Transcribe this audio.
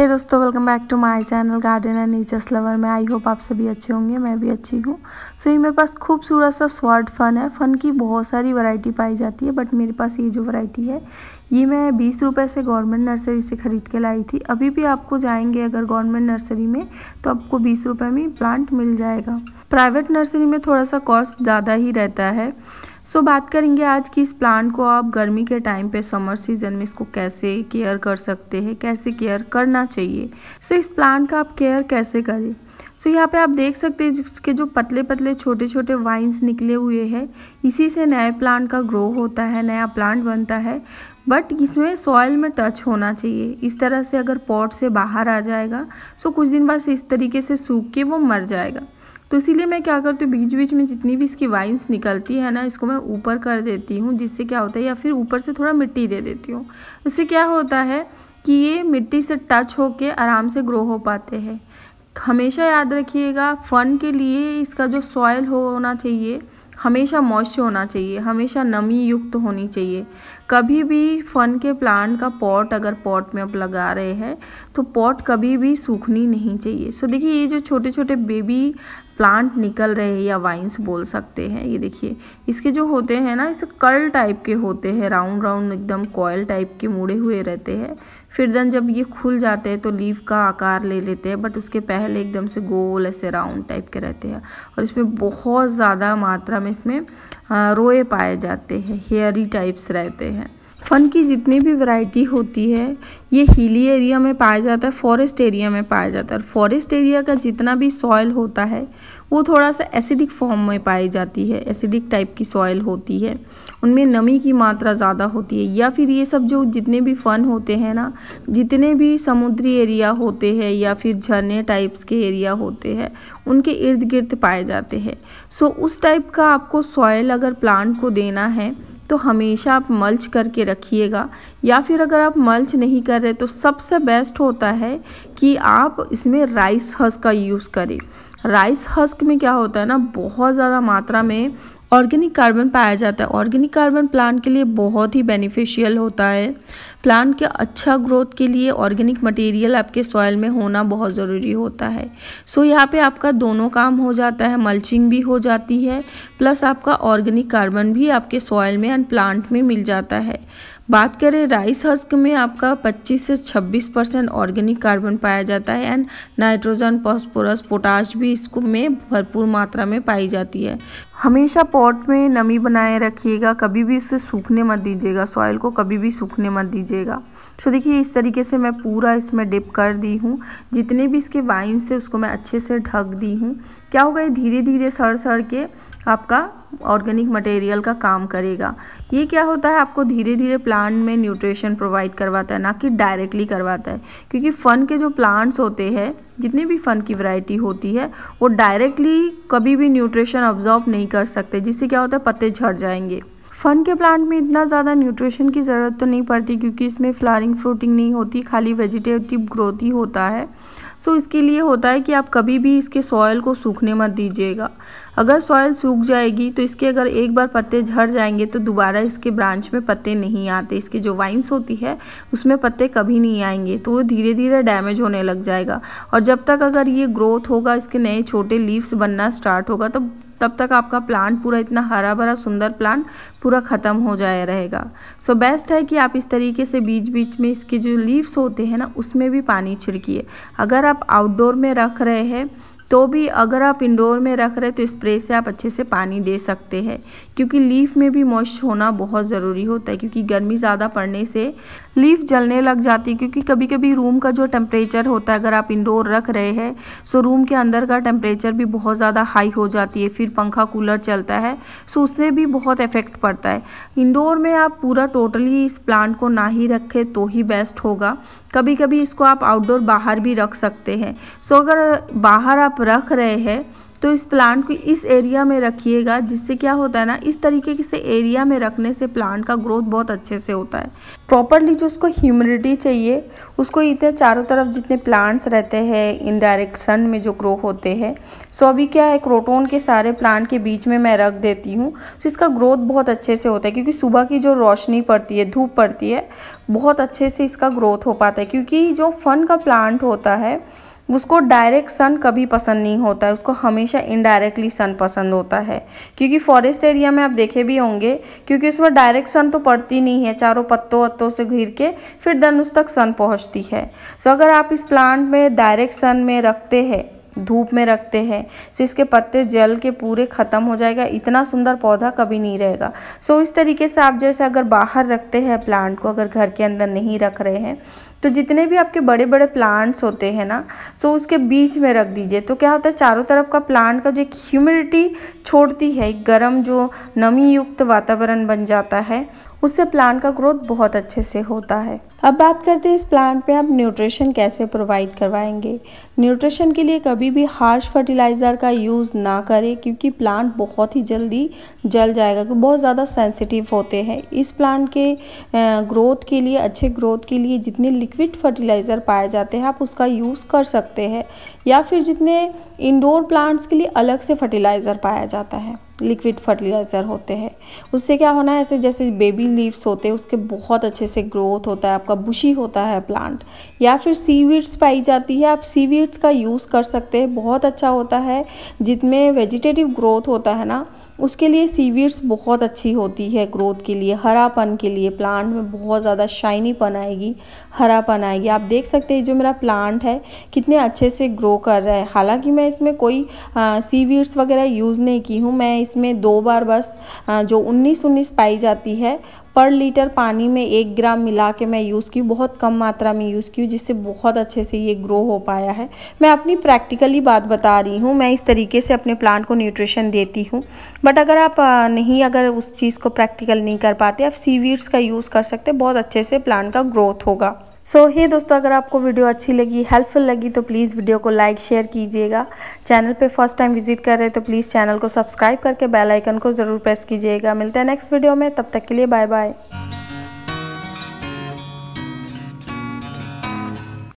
हे दोस्तों welcome back to my channel garden and nature's lover में I hope आप सभी अच्छे होंगे मैं भी अच्छी हूँ सो so, ये मेरे पास खूबसूरत सा स्वाड फन है फ़न की बहुत सारी वैरायटी पाई जाती है बट मेरे पास ये जो वैरायटी है ये मैं बीस रुपये से गवर्नमेंट नर्सरी से ख़रीद के लाई थी अभी भी आपको जाएंगे अगर गवर्नमेंट नर्सरी में तो आपको बीस रुपये में प्लांट मिल जाएगा प्राइवेट नर्सरी में थोड़ा सा कॉस्ट ज़्यादा ही रहता है सो so, बात करेंगे आज कि इस प्लांट को आप गर्मी के टाइम पे समर सीजन में इसको कैसे केयर कर सकते हैं कैसे केयर करना चाहिए सो so, इस प्लांट का आप केयर कैसे करें सो so, यहाँ पे आप देख सकते हैं जिसके जो पतले पतले छोटे छोटे वाइन्स निकले हुए हैं इसी से नए प्लांट का ग्रो होता है नया प्लांट बनता है बट इसमें सॉइल में टच होना चाहिए इस तरह से अगर पॉट से बाहर आ जाएगा सो so कुछ दिन बाद इस तरीके से सूख के वो मर जाएगा तो इसीलिए मैं क्या करती हूँ बीच बीच में जितनी भी इसकी वाइन्स निकलती है ना इसको मैं ऊपर कर देती हूँ जिससे क्या होता है या फिर ऊपर से थोड़ा मिट्टी दे देती हूँ उससे क्या होता है कि ये मिट्टी से टच होके आराम से ग्रो हो पाते हैं हमेशा याद रखिएगा फन के लिए इसका जो सॉयल होना चाहिए हमेशा मॉइस्चर होना चाहिए हमेशा नमी युक्त होनी चाहिए कभी भी फन के प्लांट का पॉट अगर पॉट में आप लगा रहे हैं तो पॉट कभी भी सूखनी नहीं चाहिए सो देखिए ये जो छोटे छोटे बेबी प्लांट निकल रहे हैं या वाइन्स बोल सकते हैं ये देखिए इसके जो होते हैं ना इसे कर्ल टाइप के होते हैं राउंड राउंड एकदम कॉयल टाइप के मुड़े हुए रहते हैं फिर दन जब ये खुल जाते हैं तो लीव का आकार ले लेते हैं बट उसके पहले एकदम से गोल ऐसे राउंड टाइप के रहते हैं और इसमें बहुत ज़्यादा मात्रा में इसमें रोए पाए जाते हैं हेयरी टाइप्स रहते हैं फन की जितनी भी वैरायटी होती है ये हिली एरिया में पाया जाता है फॉरेस्ट एरिया में पाया जाता है और फॉरेस्ट एरिया का जितना भी सॉयल होता है वो थोड़ा सा एसिडिक फॉर्म में पाई जाती है एसिडिक टाइप की सॉइल होती है उनमें नमी की मात्रा ज़्यादा होती है या फिर ये सब जो जितने भी फन होते हैं ना जितने भी समुद्री एरिया होते हैं या फिर झरने टाइप्स के एरिया होते हैं उनके इर्द गिर्द पाए जाते हैं सो उस टाइप का आपको सॉयल अगर प्लांट को देना है तो हमेशा आप मल्च करके रखिएगा या फिर अगर आप मल्च नहीं कर रहे तो सबसे बेस्ट होता है कि आप इसमें राइस हस का यूज़ करें राइस हस्क में क्या होता है ना बहुत ज़्यादा मात्रा में ऑर्गेनिक कार्बन पाया जाता है ऑर्गेनिक कार्बन प्लांट के लिए बहुत ही बेनिफिशियल होता है प्लांट के अच्छा ग्रोथ के लिए ऑर्गेनिक मटेरियल आपके सॉइल में होना बहुत ज़रूरी होता है सो यहाँ पे आपका दोनों काम हो जाता है मल्चिंग भी हो जाती है प्लस आपका ऑर्गेनिक कार्बन भी आपके सॉइल में एंड प्लांट में मिल जाता है बात करें राइस हस्क में आपका 25 से 26 परसेंट ऑर्गेनिक कार्बन पाया जाता है एंड नाइट्रोजन पॉस्पोरस पोटाश भी इसको में भरपूर मात्रा में पाई जाती है हमेशा पॉट में नमी बनाए रखिएगा कभी भी इसे सूखने मत दीजिएगा सॉइल को कभी भी सूखने मत दीजिएगा तो देखिए इस तरीके से मैं पूरा इसमें डिप कर दी हूँ जितने भी इसके वाइन्स थे उसको मैं अच्छे से ढक दी हूँ क्या होगा ये धीरे धीरे सड़ सड़ के आपका ऑर्गेनिक मटेरियल का काम करेगा ये क्या होता है आपको धीरे धीरे प्लांट में न्यूट्रिशन प्रोवाइड करवाता है ना कि डायरेक्टली करवाता है क्योंकि फ़न के जो प्लांट्स होते हैं जितनी भी फ़न की वैरायटी होती है वो डायरेक्टली कभी भी न्यूट्रिशन ऑब्जॉर्व नहीं कर सकते जिससे क्या होता है पत्ते झड़ जाएंगे फन के प्लांट में इतना ज़्यादा न्यूट्रिशन की ज़रूरत तो नहीं पड़ती क्योंकि इसमें फ्लारिंग फ्रूटिंग नहीं होती खाली वेजिटेटिव ग्रोथ ही होता है सो इसके लिए होता है कि आप कभी भी इसके सॉयल को सूखने मत दीजिएगा अगर सॉयल सूख जाएगी तो इसके अगर एक बार पत्ते झड़ जाएंगे तो दोबारा इसके ब्रांच में पत्ते नहीं आते इसके जो वाइन्स होती है उसमें पत्ते कभी नहीं आएंगे तो वो धीरे धीरे डैमेज होने लग जाएगा और जब तक अगर ये ग्रोथ होगा इसके नए छोटे लीव्स बनना स्टार्ट होगा तो तब तक आपका प्लांट पूरा इतना हरा भरा सुंदर प्लांट पूरा ख़त्म हो जाए रहेगा सो so बेस्ट है कि आप इस तरीके से बीच बीच में इसके जो लीव्स होते हैं ना उसमें भी पानी छिड़किए अगर आप आउटडोर में रख रहे हैं तो भी अगर आप इंडोर में रख रहे तो स्प्रे से आप अच्छे से पानी दे सकते हैं क्योंकि लीफ में भी मॉइस्ट होना बहुत ज़रूरी होता है क्योंकि गर्मी ज़्यादा पड़ने से लीफ जलने लग जाती है क्योंकि कभी कभी रूम का जो टेम्परेचर होता है अगर आप इंडोर रख रहे हैं सो रूम के अंदर का टेम्परेचर भी बहुत ज़्यादा हाई हो जाती है फिर पंखा कूलर चलता है सो उससे भी बहुत इफ़ेक्ट पड़ता है इंडोर में आप पूरा टोटली इस प्लांट को ना ही रखें तो ही बेस्ट होगा कभी कभी इसको आप आउटडोर बाहर भी रख सकते हैं सो अगर बाहर आप रख रहे हैं तो इस प्लांट को इस एरिया में रखिएगा जिससे क्या होता है ना इस तरीके से एरिया में रखने से प्लांट का ग्रोथ बहुत अच्छे से होता है प्रॉपरली जो उसको ह्यूमिडिटी चाहिए उसको इतने चारों तरफ जितने प्लांट्स रहते हैं इनडायरेक्ट सन में जो ग्रो होते हैं सो अभी क्या है क्रोटोन के सारे प्लांट के बीच में मैं रख देती हूँ तो इसका ग्रोथ बहुत अच्छे से होता है क्योंकि सुबह की जो रोशनी पड़ती है धूप पड़ती है बहुत अच्छे से इसका ग्रोथ हो पाता है क्योंकि जो फन का प्लांट होता है उसको डायरेक्ट सन कभी पसंद नहीं होता है उसको हमेशा इनडायरेक्टली सन पसंद होता है क्योंकि फॉरेस्ट एरिया में आप देखे भी होंगे क्योंकि पर डायरेक्ट सन तो पड़ती नहीं है चारों पत्तों वत्तों से घिर के फिर धनुष तक सन पहुंचती है सो अगर आप इस प्लांट में डायरेक्ट सन में रखते हैं धूप में रखते हैं सो तो इसके पत्ते जल के पूरे ख़त्म हो जाएगा इतना सुंदर पौधा कभी नहीं रहेगा सो इस तरीके से आप जैसे अगर बाहर रखते हैं प्लांट को अगर घर के अंदर नहीं रख रहे हैं तो जितने भी आपके बड़े बड़े प्लांट्स होते हैं ना सो उसके बीच में रख दीजिए तो क्या होता है चारों तरफ का प्लांट का जो एक ह्यूमिडिटी छोड़ती है गर्म जो नमी युक्त वातावरण बन जाता है उससे प्लांट का ग्रोथ बहुत अच्छे से होता है अब बात करते हैं इस प्लांट पे आप न्यूट्रिशन कैसे प्रोवाइड करवाएंगे न्यूट्रिशन के लिए कभी भी हार्श फर्टिलाइज़र का यूज़ ना करें क्योंकि प्लांट बहुत ही जल्दी जल जाएगा क्योंकि बहुत ज़्यादा सेंसिटिव होते हैं इस प्लांट के ग्रोथ के लिए अच्छे ग्रोथ के लिए जितने लिक्विड फर्टिलाइज़र पाए जाते हैं आप उसका यूज़ कर सकते हैं या फिर जितने इंडोर प्लांट्स के लिए अलग से फर्टिलाइज़र पाया जाता है लिक्विड फर्टिलाइज़र होते हैं उससे क्या होना है ऐसे जैसे बेबी लीव्स होते हैं उसके बहुत अच्छे से ग्रोथ होता है आपका बुशी होता है प्लांट या फिर सीवीड्स पाई जाती है आप सीवीड्स का यूज़ कर सकते हैं बहुत अच्छा होता है जितमें वेजिटेटिव ग्रोथ होता है ना उसके लिए सीवीड्स बहुत अच्छी होती है ग्रोथ के लिए हरापन के लिए प्लांट में बहुत ज़्यादा शाइनीपन आएगी हरापन आएगी आप देख सकते हैं जो मेरा प्लांट है कितने अच्छे से ग्रो कर रहा है हालांकि मैं इसमें कोई सीवीड्स वगैरह यूज़ नहीं की हूँ मैं इसमें दो बार बस आ, जो उन्नीस उन्नीस पाई जाती है पर लीटर पानी में एक ग्राम मिला के मैं यूज़ की बहुत कम मात्रा में यूज़ की जिससे बहुत अच्छे से ये ग्रो हो पाया है मैं अपनी प्रैक्टिकली बात बता रही हूँ मैं इस तरीके से अपने प्लांट को न्यूट्रिशन देती हूँ बट अगर आप नहीं अगर उस चीज़ को प्रैक्टिकल नहीं कर पाते आप सीवीड्स का यूज़ कर सकते बहुत अच्छे से प्लांट का ग्रोथ होगा सो so, हे hey दोस्तों अगर आपको वीडियो अच्छी लगी हेल्पफुल लगी तो प्लीज़ वीडियो को लाइक शेयर कीजिएगा चैनल पे फर्स्ट टाइम विजिट कर रहे हैं तो प्लीज़ चैनल को सब्सक्राइब करके बेल आइकन को ज़रूर प्रेस कीजिएगा मिलते हैं नेक्स्ट वीडियो में तब तक के लिए बाय बाय